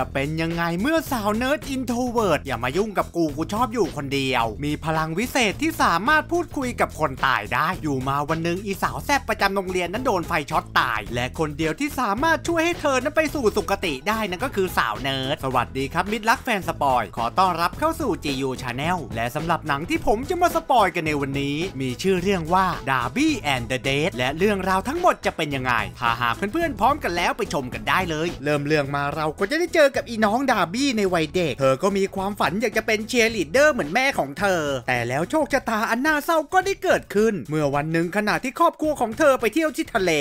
จะเป็นยังไงเมื่อสาวเนิร์ดอินโทรเวิร์ดอย่ามายุ่งกับกูกูชอบอยู่คนเดียว มีพลังวิเศษที่สามารถพูดคุยกับคนตายได้อยู่มาวันหนึ่งอีสาวแซบประจำโรงเรียนนั้นโดนไฟช็อตตาย และคนเดียวที่สามารถช่วยให้เธอนั้นไปสู่สุคติได้ นั่นก็คือสาวเนิร์ด สวัสดีครับมิตรรักแฟนสปอย ขอต้อนรับเข้าสู่ GU Channel และสำหรับหนังที่ผมจะมาสปอยกันในวันนี้ มีชื่อเรื่องว่า Darby and the Dead และเรื่องราวทั้งหมดจะเป็นยังไงถ้าหากเพื่อนๆพร้อมกันแล้วไปชมกันได้เลย เริ่มเรื่องมาเราก็จะได้เจออกับอีน้องดาบี้ในวัยเด็ก เธอก็มีความฝันอยากจะเป็นเชียร์ลีดเดอร์เหมือนแม่ของเธอ แต่แล้วโชคชะตาอันน่าเศร้าก็ได้เกิดขึ้น เมื่อวันหนึ่งขณะที่ครอบครัวของเธอไปเที่ยวที่ทะเล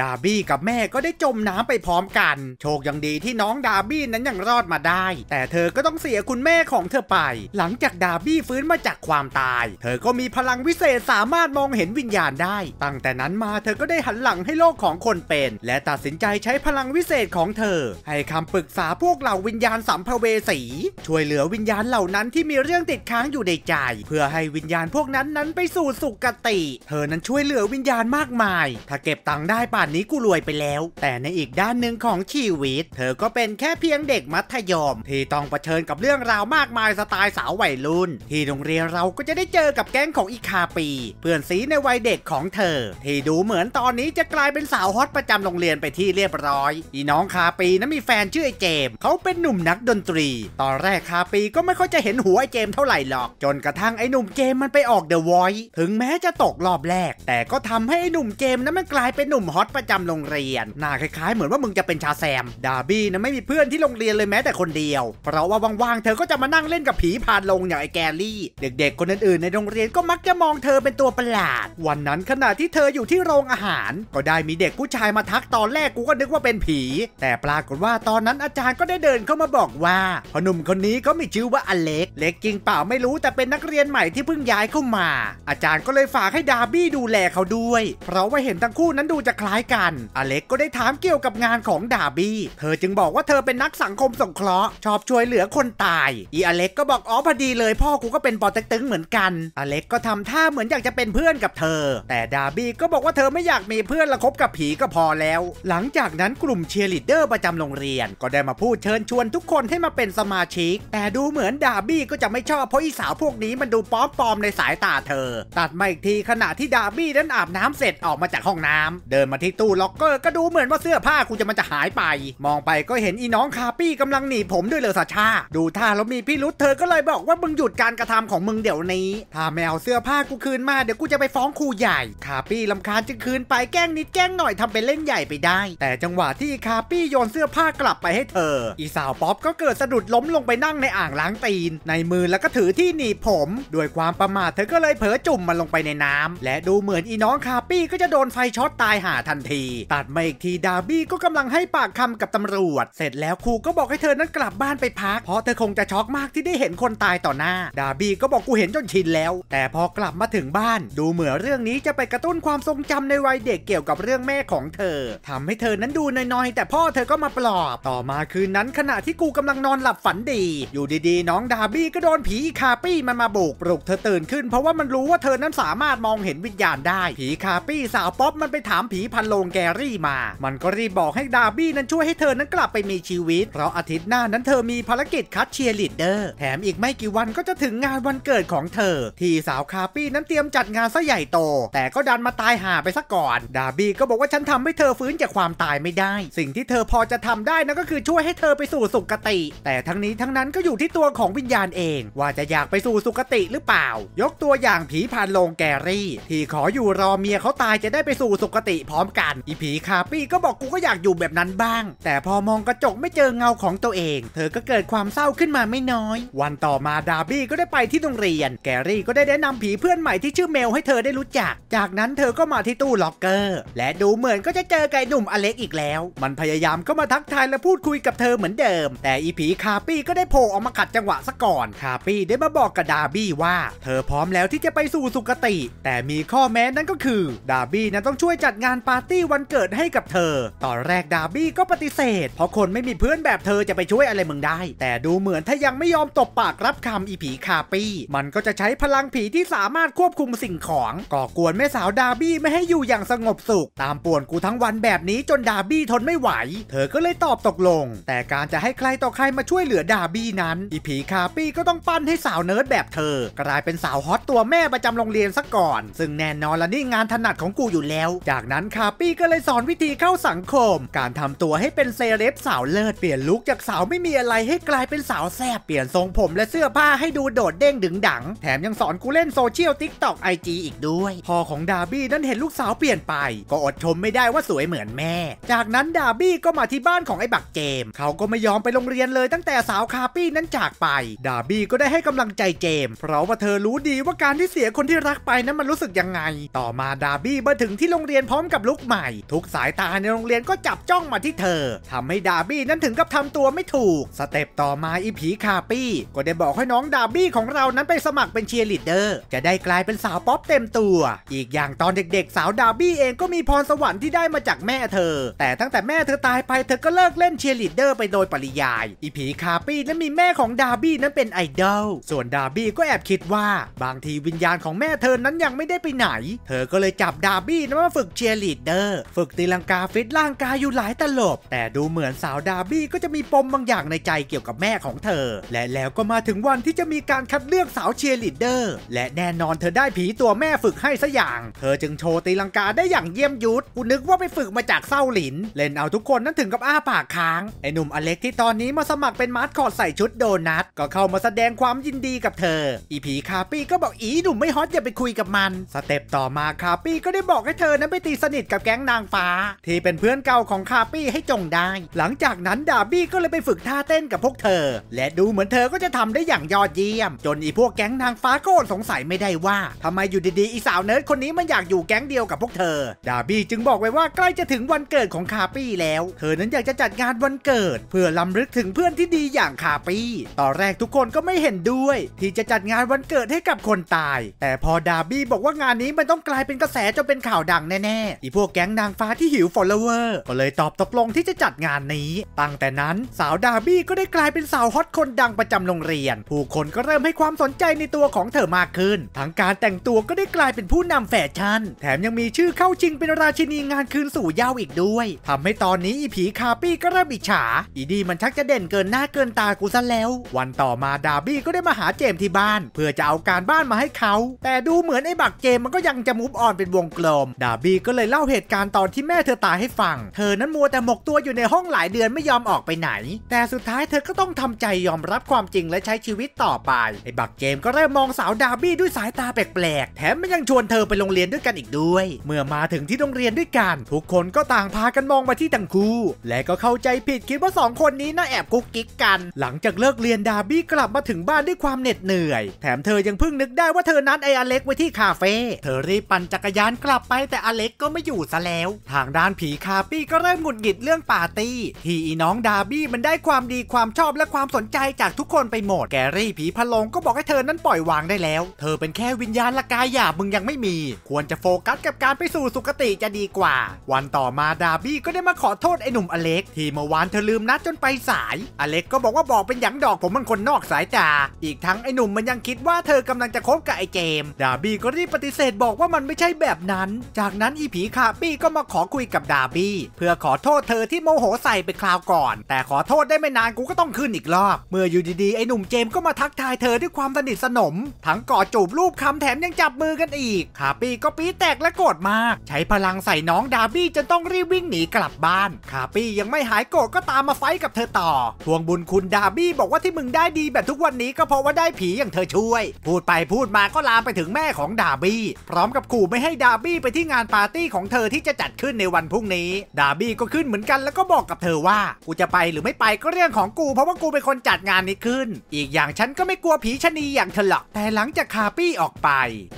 ดาบี้กับแม่ก็ได้จมน้ำไปพร้อมกัน โชคยังดีที่น้องดาบี้นั้นยังรอดมาได้ แต่เธอก็ต้องเสียคุณแม่ของเธอไป หลังจากดาบี้ฟื้นมาจากความตาย เธอก็มีพลังวิเศษสามารถมองเห็นวิญญาณได้ ตั้งแต่นั้นมาเธอก็ได้หันหลังให้โลกของคนเป็น และตัดสินใจใช้พลังวิเศษของเธอ ให้คำปรึกษาพววกเหล่าวิญญาณสัมภเวสี ช่วยเหลือวิญญาณเหล่านั้นที่มีเรื่องติดค้างอยู่ในใจเพื่อให้วิญญาณพวกนั้นนั้นไปสู่สุคติ เธอนั้นช่วยเหลือวิญญาณมากมาย ถ้าเก็บตังค์ได้ป่านนี้กูรวยไปแล้ว แต่ในอีกด้านหนึ่งของชีวิต เธอก็เป็นแค่เพียงเด็กมัธยมที่ต้องเผชิญกับเรื่องราวมากมายสไตล์สาววัยรุ่นที่โรงเรียนเราก็จะได้เจอกับแก๊งของอีคาปีเพื่อนสีในวัยเด็กของเธอ ที่ดูเหมือนตอนนี้จะกลายเป็นสาวฮอตประจำโรงเรียนไปที่เรียบร้อย อีน้องคาปีนั้นมีแฟนชื่อไอเจมมเขาเป็นหนุ่มนักดนตรี ตอนแรกคาปีก็ไม่ค่อยจะเห็น หัวไอเจมเท่าไหร่หรอก จนกระทั่งไอหนุ่มเจมมันไปออกเดอะวอยถึงแม้จะตกรอบแรก แต่ก็ทำให้ไอหนุ่มเจมนั้นมันกลายเป็นหนุ่มฮอตประจำโรงเรียน น่าคล้าย ๆ เหมือนว่ามึงจะเป็นชาแซม ดาร์บี้นะไม่มีเพื่อนที่ โรงเรียนเลยแม้แต่คนเดียว เพราะว่าว่างๆเธอก็จะมานั่งเล่นกับผีผ่านลงอย่างไอแกลี่ เด็กๆ คนอื่นๆในโรงเรียนก็มักจะมองเธอเป็นตัวประหลาด วันนั้นขณะที่เธออยู่ที่โรงอาหาร ก็ได้มีเด็กผู้ชายมาทักตอนแรกกูก็นึกว่าเป็นผี แต่ปรากฏว่าตอนนั้นอาจารย์ก็ได้เดินเข้ามาบอกว่าพ่อหนุ่มคนนี้เขามีชื่อว่าอเล็กเล็กจริงเปล่าไม่รู้แต่เป็นนักเรียนใหม่ที่เพิ่งย้ายเข้ามา อาจารย์ก็เลยฝากให้ดาร์บี้ดูแลเขาด้วย เพราะว่าเห็นทั้งคู่นั้นดูจะคล้ายกันอเล็กก็ได้ถามเกี่ยวกับงานของดาร์บี้เธอจึงบอกว่าเธอเป็นนักสังคมสงเคราะห์ชอบช่วยเหลือคนตายอีอเล็กก็บอกอ๋อพอดี เลยพ่อกูก็เป็นปอดตกตึงเหมือนกันอเล็กก็ทำท่าเหมือนอยากจะเป็นเพื่อนกับเธอ แต่ดาร์บี้ก็บอกว่าเธอไม่อยากมีเพื่อนละคบกับผีก็พอแล้ว หลังจากนั้นกลุ่มเชียร์ลีดเดอร์ประจำโรงเรียนก็ได้มาพูดเชิญชวนทุกคนให้มาเป็นสมาชิก แต่ดูเหมือนดาบี้ก็จะไม่ชอบเพราะอีสาวพวกนี้มันดูป้อมปอมในสายตาเธอ ตัดมาอีกทีขณะที่ดาบี้นั้นอาบน้ำเสร็จออกมาจากห้องน้ำ เดินมาที่ตู้ล็อกเกอร์ก็ดูเหมือนว่าเสื้อผ้ากูจะมันจะหายไป มองไปก็เห็นอีน้องคาปี้กำลังหนีผมด้วยเลยสาชาดูท่าแล้วมีพี่รุธเธอก็เลยบอกว่ามึงหยุดการกระทำของมึงเดี๋ยวนี้ ถ้าแมวเสื้อผ้ากูคืนมาเดี๋ยวกูจะไปฟ้องครูใหญ่ คาปี้ลาคาญจึงคืนไปแกล้งนิดแกล้งหน่อยทำเป็นเล่นใหญ่ไปได้ แต่จังหวะที่คาปี้โยนเสื้อผ้ากลับไปให้เธอออีสาวป๊อปก็เกิดสะดุดล้มลงไปนั่งในอ่างล้างตีน ในมือแล้วก็ถือที่หนีผม ด้วยความประมาทเธอก็เลยเผลอจุ่มมันลงไปในน้ำ และดูเหมือนอีน้องคาปี้ก็จะโดนไฟช็อตตายหาทันทีตัดมาอีกทีดาร์บี้ก็กำลังให้ปากคำกับตำรวจ เสร็จแล้วครูก็บอกให้เธอนั้นกลับบ้านไปพักเพราะเธอคงจะช็อกมากที่ได้เห็นคนตายต่อหน้า ดาร์บี้ก็บอกกูเห็นจนชินแล้ว แต่พอกลับมาถึงบ้าน ดูเหมือนเรื่องนี้จะไปกระตุ้นความทรงจำในวัยเด็กเกี่ยวกับเรื่องแม่ของเธอ ทำให้เธอนั้นดูน้อยๆแต่พ่อเธอก็มาปลอบต่อมาคืนนั้นขณะที่กูกำลังนอนหลับฝันดี อยู่ดีๆ น้องดาบี้ก็ โดนผีคาปี้มัน มาบุกปลุกเธอตื่นขึ้น เพราะว่ามันรู้ว่าเธอนั้นสามารถมองเห็นวิญญาณได้ ผีคาปี้สาวป๊อปมันไปถามผีพันโลงแกรี่มา มันก็รีบบอกให้ดาบี้นั้นช่วยให้เธอนั้นกลับไปมีชีวิต เพราะอาทิตย์หน้านั้นเธอมีภารกิจคัดเชียร์ลีดเดอร์ แถมอีกไม่กี่วันก็จะถึงงานวันเกิดของเธอ ที่สาวคาปี้นั้นเตรียมจัดงานซะใหญ่โต แต่ก็ดันมาตายหาไปซะก่อน ดาบี้ก็บอกว่าฉันทำให้เธอฟื้นจากความตายไม่ได้ สิ่งที่เธอพอจะทำได้นั่นก็คือช่วยให้เธอไปสู่สุคติ แต่ทั้งนี้ทั้งนั้นก็อยู่ที่ตัวของวิญญาณเอง ว่าจะอยากไปสู่สุคติหรือเปล่า ยกตัวอย่างผีพันลงแกรี่ ที่ขออยู่รอเมียเขาตายจะได้ไปสู่สุคติพร้อมกัน อีผีคาปี้ก็บอกกูก็อยากอยู่แบบนั้นบ้าง แต่พอมองกระจกไม่เจอเงาของตัวเอง เธอก็เกิดความเศร้าขึ้นมาไม่น้อย วันต่อมาดาร์บี้ก็ได้ไปที่โรงเรียนแกรี่ก็ได้แนะนำผีเพื่อนใหม่ที่ชื่อเมลให้เธอได้รู้จัก จากนั้นเธอก็มาที่ตู้ล็อกเกอร์ และดูเหมือนก็จะเจอไก่หนุ่มอเล็กอีกแล้ว มันพยายามก็มาทักทายและพูดคุยกับเอเหมือนเดิม แต่อีผีคาปี้ก็ได้โผล่ออกมาขัดจังหวะซะก่อน คาปี้ได้มาบอกกับดาบี้ว่า เธอพร้อมแล้วที่จะไปสู่สุคติ แต่มีข้อแม้นั่นก็คือ ดาบี้นั้นต้องช่วยจัดงานปาร์ตี้วันเกิดให้กับเธอ ตอนแรกดาบี้ก็ปฏิเสธเพราะคนไม่มีเพื่อนแบบเธอจะไปช่วยอะไรมึงได้ แต่ดูเหมือนถ้ายังไม่ยอมตบปากรับคำอีผีคาปี้มันก็จะใช้พลังผีที่สามารถควบคุมสิ่งของ ก่อกวนแม่สาวดาบี้ไม่ให้อยู่อย่างสงบสุข ตามป่วนกูทั้งวันแบบนี้จนดาบี้ทนไม่ไหว เธอก็เลยตอบตกลง แต่การจะให้ใครต่อใครมาช่วยเหลือดาบี้นั้น อีผีคาปี้ก็ต้องปั้นให้สาวเนิร์ดแบบเธอ กลายเป็นสาวฮอตตัวแม่ประจำโรงเรียนซะก่อน ซึ่งแน่นอนละนี่งานถนัดของกูอยู่แล้ว จากนั้นคาปี้ก็เลยสอนวิธีเข้าสังคมการทำตัวให้เป็นเซเลบสาวเลิศเปลี่ยนลุคจากสาวไม่มีอะไรให้กลายเป็นสาวแซ่บเปลี่ยนทรงผมและเสื้อผ้าให้ดูโดดเด้งดึงดังแถมยังสอนกูเล่นโซเชียลทิกตอกไอจีอีกด้วยพ่อของดาบี้นั้นเห็นลูกสาวเปลี่ยนไป ก็อดชมไม่ได้ว่าสวยเหมือนแม่ จากนั้นดาบี้ก็มาที่บ้านของไอ้บักเจมเขาก็ไม่ยอมไปโรงเรียนเลยตั้งแต่สาวคาปี้นั้นจากไป ดาบี้ก็ได้ให้กำลังใจเจม เพราะว่าเธอรู้ดีว่าการที่เสียคนที่รักไปนั้นมันรู้สึกยังไง ต่อมาดาบี้มาถึงที่โรงเรียนพร้อมกับลุกใหม่ ทุกสายตาในโรงเรียนก็จับจ้องมาที่เธอ ทำให้ดาบี้นั้นถึงกับทำตัวไม่ถูก สเต็ปต่อมาอีผีคาปี้ก็ได้บอกให้น้องดาบี้ของเรานั้นไปสมัครเป็นเชียร์ลีดเดอร์ จะได้กลายเป็นสาวป๊อปเต็มตัว อีกอย่างตอนเด็ก ๆ สาวดาบี้เองก็มีพรสวรรค์ที่ได้มาจากแม่เธอ แต่ตั้งแต่แม่เธอตายไปเธอก็เลิกเล่นเชียร์ลีดเดอร์อร์ไปโดยปริยาย อีผีคาปี้นั้นมีแม่ของดาร์บี้นั้นเป็นไอดอลส่วนดาร์บี้ก็แอบคิดว่า บางทีวิญญาณของแม่เธอนั้นยังไม่ได้ไปไหน เธอก็เลยจับดาร์บี้นั้นมาฝึกเชียร์ลีดเดอร์ฝึกตีลังกาฟิตร่างกายอยู่หลายตลบ แต่ดูเหมือนสาวดาร์บี้ก็จะมีปมบางอย่างในใจเกี่ยวกับแม่ของเธอ และแล้วก็มาถึงวันที่จะมีการคัดเลือกสาวเชียร์ลีดเดอร์ และแน่นอนเธอได้ผีตัวแม่ฝึกให้ซะอย่างเธอจึงโชว์ตีลังกาได้อย่างเยี่ยมยุดกูนึกว่าไปฝึกมาจากเศร้าหลิน เล่นเอาทุกคนนั้นถึงกับอ้าปากค้างไอ้หนนุ่มอเล็กที่ตอนนี้มาสมัครเป็นมาร์ทคอดใส่ชุดโดนัทก็เข้ามาแสดงความยินดีกับเธอ อีผีคาปี้ก็บอกอีหนุ่มไม่ฮอตอย่าไปคุยกับมัน สเต็ปต่อมาคาปี้ก็ได้บอกให้เธอนั้นไปตีสนิทกับแก๊งนางฟ้า ที่เป็นเพื่อนเก่าของคาปี้ให้จงได้ หลังจากนั้นดาบี้ก็เลยไปฝึกท่าเต้นกับพวกเธอ และดูเหมือนเธอก็จะทำได้อย่างยอดเยี่ยม จนอีพวกแก๊งนางฟ้าก็อดสงสัยไม่ได้ว่า ทำไมอยู่ดีๆอีสาวเนิร์ดคนนี้มันอยากอยู่แก๊งเดียวกับพวกเธอ ดาบี้จึงบอกไว้ว่าใกล้จะถึงวันเกิดของคาปี้แล้วเธอนั้นอยากจะจัดงานวันเกิดิดเพื่อล้ำลึกถึงเพื่อนที่ดีอย่างคาปี้ตอนแรกทุกคนก็ไม่เห็นด้วย ที่จะจัดงานวันเกิดให้กับคนตาย แต่พอดาบี้ บอกว่างานนี้มันต้องกลายเป็นกระแสจนเป็นข่าวดังแน่ๆ อีพวกแก๊งนางฟ้าที่หิวฟอลโลเวอร์ก็เลยตอบตกลงที่จะจัดงานนี้ ตั้งแต่นั้นสาวดาบี้ก็ได้กลายเป็นสาวฮอตคนดังประจำโรงเรียน ผู้คนก็เริ่มให้ความสนใจในตัวของเธอมากขึ้น ทั้งการแต่งตัวก็ได้กลายเป็นผู้นำแฟชั่น แถมยังมีชื่อเข้าชิงเป็นราชินีงานคืนสู่เย้าอีกด้วย ทำให้ตอนนี้อีผีคาปี้ก็เริ่มอิจฉาอีดีมันชักจะเด่นเกินหน้าเกินตากูซะแล้ว วันต่อมาดาบี้ก็ได้มาหาเจมที่บ้านเพื่อจะเอาการบ้านมาให้เขา แต่ดูเหมือนไอ้บักเจมมันก็ยังจะมุฟออนเป็นวงกลม ดาบี้ก็เลยเล่าเหตุการณ์ตอนที่แม่เธอตายให้ฟัง เธอนั้นมัวแต่หมกตัวอยู่ในห้องหลายเดือนไม่ยอมออกไปไหน แต่สุดท้ายเธอก็ต้องทำใจยอมรับความจริงและใช้ชีวิตต่อไป ไอ้บักเจมก็เริ่มมองสาวดาบี้ด้วยสายตาแปลกๆ แถมมันยังชวนเธอไปโรงเรียนด้วยกันอีกด้วย เมื่อมาถึงที่โรงเรียนด้วยกันทุกคนก็ต่างพากันมองมาที่ตังคูและก็เข้าใจผิดคิดว่าาสองคนนี้น่าแอบกุ๊กกิ๊กกัน หลังจากเลิกเรียนดาบี้กลับมาถึงบ้านด้วยความเหน็ดเหนื่อย แถมเธอยังเพิ่งนึกได้ว่าเธอนัดไออเล็กไว้ที่คาเฟ่ เธอรีบปั่นจักรยานกลับไปแต่อเล็กก็ไม่อยู่ซะแล้ว ทางด้านผีคาปี้ก็เริ่มหงุดหงิดเรื่องปาร์ตี้ ที่อีน้องดาบี้มันได้ความดีความชอบและความสนใจจากทุกคนไปหมด แกรี่ผีพะลงก็บอกให้เธอนั้นปล่อยวางได้แล้ว เธอเป็นแค่วิญญาณละกายหยาบมึงยังไม่มี ควรจะโฟกัสกับการไปสู่สุคติจะดีกว่า วันต่อมาดาบี้ก็ได้มาขอโทษไอ้หนุ่มอเล็กที่เมื่อวานเธอลืมมนัดจนไปสายอเล็กก็บอกว่าบอกเป็นหยังดอกผมมันคนนอกสายตาอีกทั้งไอ้หนุ่มมันยังคิดว่าเธอกำลังจะคบกับไอ้เจม ดาบี้ก็รีบปฏิเสธบอกว่ามันไม่ใช่แบบนั้น จากนั้นอีผีคาบี้ก็มาขอคุยกับดาบี้ เพื่อขอโทษเธอที่โมโหใส่ไปคราวก่อน แต่ขอโทษได้ไม่นานกูก็ต้องขึ้นอีกรอบ เมื่ออยู่ดีๆ ไอ้หนุ่มเจมก็มาทักทายเธอด้วยความสนิทสนม ทั้งกอดจูบรูปคำแถมยังจับมือกันอีกคาปี้ก็ปี๊แตกและโกรธมาก ใช้พลังใส่น้องดาบี้จนต้องรีบวิ่งหนีกลับบ้านคาปี้ยังไม่หายโกรธก็ตามมาไฟกับเธอต่อทวงบุญคุณดาบี้บอกว่าที่มึงได้ดีแบบทุกวันนี้ก็เพราะว่าได้ผีอย่างเธอช่วย พูดไปพูดมาก็ลามไปถึงแม่ของดาบี้พร้อมกับขู่ไม่ให้ดาบี้ไปที่งานปาร์ตี้ของเธอที่จะจัดขึ้นในวันพรุ่งนี้ ดาบี้ก็ขึ้นเหมือนกันแล้วก็บอกกับเธอว่ากูจะไปหรือไม่ไปก็เรื่องของกู เพราะว่ากูเป็นคนจัดงานนี้ขึ้น อีกอย่างฉันก็ไม่กลัวผีชนีอย่างเธอหรอกแต่หลังจากคาปี้ออกไป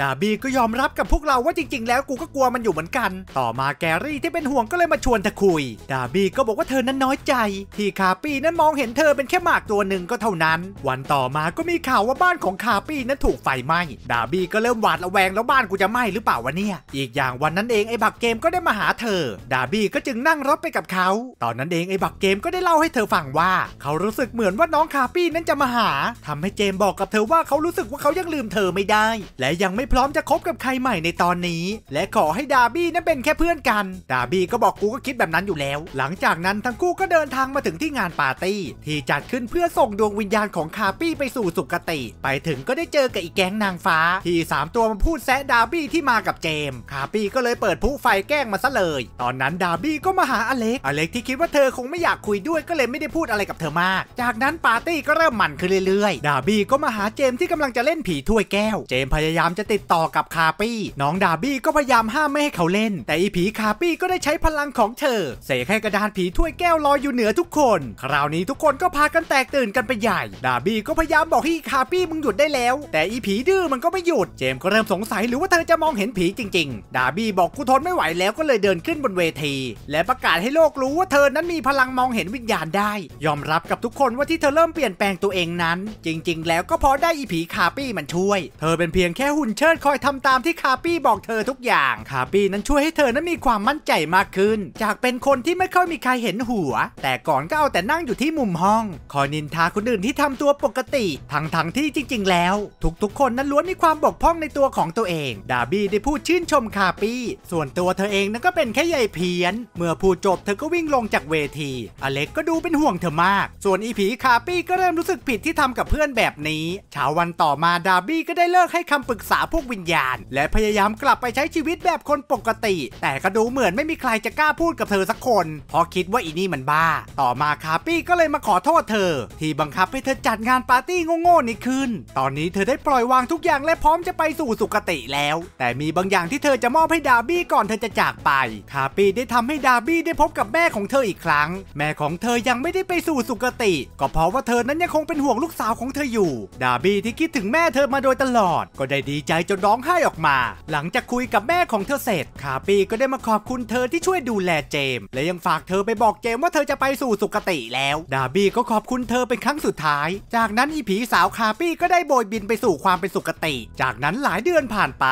ดาบี้ก็ยอมรับกับพวกเราว่าจริงๆแล้วกูก็กลัวมันอยู่เหมือนกัน ต่อมาแกรี่ที่เป็นห่วงก็เลยมาชวนเธอคุย ดาบี้ก็บอกว่าเธอนั้นน้อยใจที่คาปี้นั้นมองเห็นเธอเป็นแค่หมากตัวหนึ่งก็เท่านั้น วันต่อมาก็มีข่าวว่าบ้านของคาปี้นั้นถูกไฟไหม้ ดาบี้ก็เริ่มหวาดระแวงแล้วบ้านกูจะไหม้หรือเปล่าวะเนี่ย อีกอย่างวันนั้นเองไอ้บักเกมก็ได้มาหาเธอ ดาบี้ก็จึงนั่งรถไปกับเขา ตอนนั้นเองไอ้บักเกมก็ได้เล่าให้เธอฟังว่า เขารู้สึกเหมือนว่าน้องคาปี้นั้นจะมาหา ทำให้เจมบอกกับเธอว่าเขารู้สึกว่าเขายังลืมเธอไม่ได้ และยังไม่พร้อมจะคบกับใครใหม่ในตอนนี้ และขอให้ดาบี้นั้นเป็นแค่เพื่อนกัน ดาบี้ก็บอกกูก็คิดแบบนั้นอยู่แล้ว หลังจากนั้นทั้งคู่ก็เดินทางางมาถึงที่งานปาร์ตี้ที่จัดขึ้นเพื่อส่งดวงวิญญาณของคาปี้ไปสู่สุคติ ไปถึงก็ได้เจอกับอีกแก๊งนางฟ้า ที่ 3 ตัวมันพูดแซดดาร์บี้ที่มากับเจม คาปี้ก็เลยเปิดผู้ไฟแกล้งมาซะเลย ตอนนั้นดาร์บี้ก็มาหาอเล็กอเล็กที่คิดว่าเธอคงไม่อยากคุยด้วยก็เลยไม่ได้พูดอะไรกับเธอมาก จากนั้นปาร์ตี้ก็เริ่มหมันขึ้นเรื่อยๆดาร์บี้ก็มาหาเจมที่กำลังจะเล่นผีถ้วยแก้ว เจมพยายามจะติดต่อกับคาปี้น้องดาร์บี้ก็พยายามห้ามไม่ให้เขาเล่นแต่อีผีคาปี้ก็ได้ใช้พลังของเธอเสกให้กระดานผีถ้วยแก้วลอยอยู่เหนืและทุกคนคราวนี้ทุกคนก็พากันแตกตื่นกันไปใหญ่ ดาบี้ก็พยายามบอกให้คาปี้มึงหยุดได้แล้วแต่อีผีดื้อมันก็ไม่หยุดเจมก็เริ่มสงสัยหรือว่าเธอจะมองเห็นผีจริง ๆ ดาบี้บอกกูทนไม่ไหวแล้วก็เลยเดินขึ้นบนเวที และประกาศให้โลกรู้ว่าเธอนั้นมีพลังมองเห็นวิญญาณได้ ยอมรับกับทุกคนว่าที่เธอเริ่มเปลี่ยนแปลงตัวเองนั้น จริงๆ แล้วก็เพราะได้อีผีคาปี้มันช่วย เธอเป็นเพียงแค่หุ่นเชิดคอยทำตามที่คาปี้บอกเธอทุกอย่าง คาปี้นั้นช่วยให้เธอนั้นมีความมั่นใจมากขึ้น จากเป็นคนที่ไม่ค่อยมีใครเห็นหัว แต่ก่อนก็เอาแต่นั่งอยู่ที่มุมห้อง คอยนินทาคนอื่นที่ทำตัวปกติ ทั้งทั้งที่จริงๆแล้ว ทุกๆคนนั้นล้วนมีความบกพร่องในตัวของตัวเอง ดาบี้ได้พูดชื่นชมคาปี้ ส่วนตัวเธอเองนั้นก็เป็นแค่ใยเพี้ยน เมื่อพูดจบเธอก็วิ่งลงจากเวที อเล็กก็ดูเป็นห่วงเธอมาก ส่วนอีผีคาปี้ก็เริ่มรู้สึกผิดที่ทำกับเพื่อนแบบนี้ เช้าวันต่อมาดาบี้ก็ได้เลิกให้คำปรึกษาพวกวิญญาณ และพยายามกลับไปใช้ชีวิตแบบคนปกติ แต่ก็ดูเหมือนไม่มีใครจะกล้าพูดกับเธอสักคน เพราะคิดว่าอีนี่มันบ้าต่อมาคาปี้ก็เลยมาขอโทษเธอ ที่บังคับให้เธอจัดงานปาร์ตี้โง่ๆนี้ขึ้น ตอนนี้เธอได้ปล่อยวางทุกอย่างและพร้อมจะไปสู่สุคติแล้ว แต่มีบางอย่างที่เธอจะมอบให้ดาบี้ก่อนเธอจะจากไป คาปี้ได้ทำให้ดาบี้ได้พบกับแม่ของเธออีกครั้ง แม่ของเธอยังไม่ได้ไปสู่สุคติ ก็เพราะว่าเธอนั้นยังคงเป็นห่วงลูกสาวของเธออยู่ ดาบี้ที่คิดถึงแม่เธอมาโดยตลอด ก็ได้ดีใจจนร้องไห้ออกมา หลังจากคุยกับแม่ของเธอเสร็จ คาปี้ก็ได้มาขอบคุณเธอที่ช่วยดูแลเจม และยังฝากเธอไปบอกเจมว่าเธอจะไปสู่สุคติแล้ว ดาบี้ก็ขอบคุณเธอเป็นครั้งสุดท้าย จากนั้นอีผีสาวคาปี้ก็ได้โบยบินไปสู่ความเป็นสุคติ จากนั้นหลายเดือนผ่านไป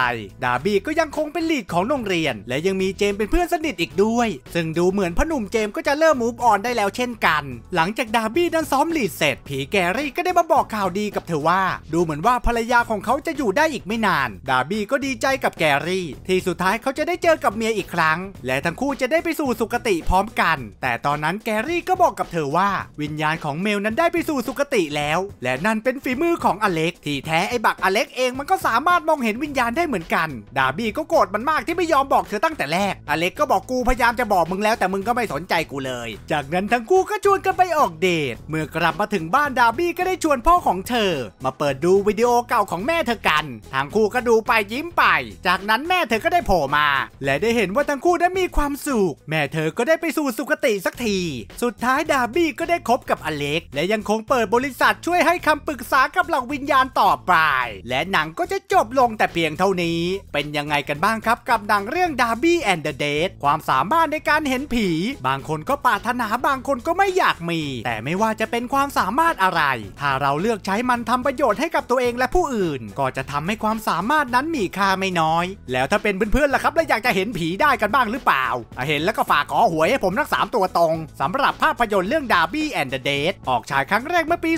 ดาบี้ก็ยังคงเป็นลีดของโรงเรียน และยังมีเจมเป็นเพื่อนสนิทอีกด้วย ซึ่งดูเหมือนพ่อหนุ่มเจมก็จะเริ่มมูฟออนได้แล้วเช่นกัน หลังจากดาบี้นั้นซ้อมลีดเสร็จผีแกรี่ก็ได้มาบอกข่าวดีกับเธอว่า ดูเหมือนว่าภรรยาของเขาจะอยู่ได้อีกไม่นาน ดาบี้ก็ดีใจกับแกรี่ ที่สุดท้ายเขาจะได้เจอกับเมียอีกครั้งและทั้งคู่จะได้ไปสู่สุคติพร้อมกัน แต่ตอนนั้นแกรี่ี่ก็บอกกับเธอว่า วิญญาณของเมลนั้นได้ไปสู่สุคติแล้ว และนั่นเป็นฝีมือของอเล็กที่แท้ ไอ้บักอเล็กเองมันก็สามารถมองเห็นวิญญาณได้เหมือนกัน ดาบี้ก็โกรธมันมากที่ไม่ยอมบอกเธอตั้งแต่แรกอเล็กก็บอกกูพยายามจะบอกมึงแล้วแต่มึงก็ไม่สนใจกูเลย จากนั้นทั้งกูก็ชวนกันไปออกเดท เมื่อกลับมาถึงบ้านดาบี้ก็ได้ชวนพ่อของเธอ มาเปิดดูวิดีโอเก่าของแม่เธอกันทั้งคู่ก็ดูไปยิ้มไป จากนั้นแม่เธอก็ได้โผล่มา และได้เห็นว่าทั้งคู่ได้มีความสุขแม่เธอก็ได้ไปสู่สุคติสักทีสุดท้ายดาบี้ก็ได้คบกับอเล็ก และยังคงเปิดบริษัทช่วยให้คำปรึกษากับเหล่าวิญญาณต่อไป และหนังก็จะจบลงแต่เพียงเท่านี้ เป็นยังไงกันบ้างครับกับหนังเรื่องดาบี้แอนด์เดเดทความสามารถในการเห็นผี บางคนก็ปรารถนาบางคนก็ไม่อยากมี แต่ไม่ว่าจะเป็นความสามารถอะไร ถ้าเราเลือกใช้มันทำประโยชน์ให้กับตัวเองและผู้อื่น ก็จะทำให้ความสามารถนั้นมีค่าไม่น้อย แล้วถ้าเป็นเพื่อนๆล่ะครับแล้วอยากจะเห็นผีได้กันบ้างหรือเปล่าเห็นแล้วก็ฝากขอหวยให้ผมนักสามตัวตรงสำหรับภาพยนตร์เรื่อง Darby and the Dead ออกฉายครั้งแรกเมื่อปี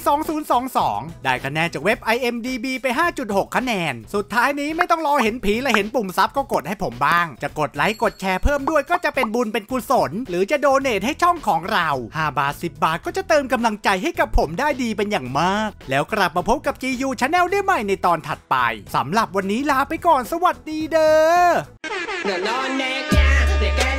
2022 ได้คะแนนจากเว็บ IMDB ไป 5.6 คะแนน สุดท้ายนี้ไม่ต้องรอเห็นผีและเห็นปุ่มซับก็กดให้ผมบ้าง จะกดไลค์ กดแชร์เพิ่มด้วยก็จะเป็นบุญเป็นกุศลหรือจะโดเนทให้ช่องของเรา 5 บาท 10 บาทก็จะเติมกำลังใจให้กับผมได้ดีเป็นอย่างมาก แล้วกลับมาพบกับ GU Channel ได้ใหม่ในตอนถัดไป สำหรับวันนี้ลาไปก่อน สวัสดีเด้อ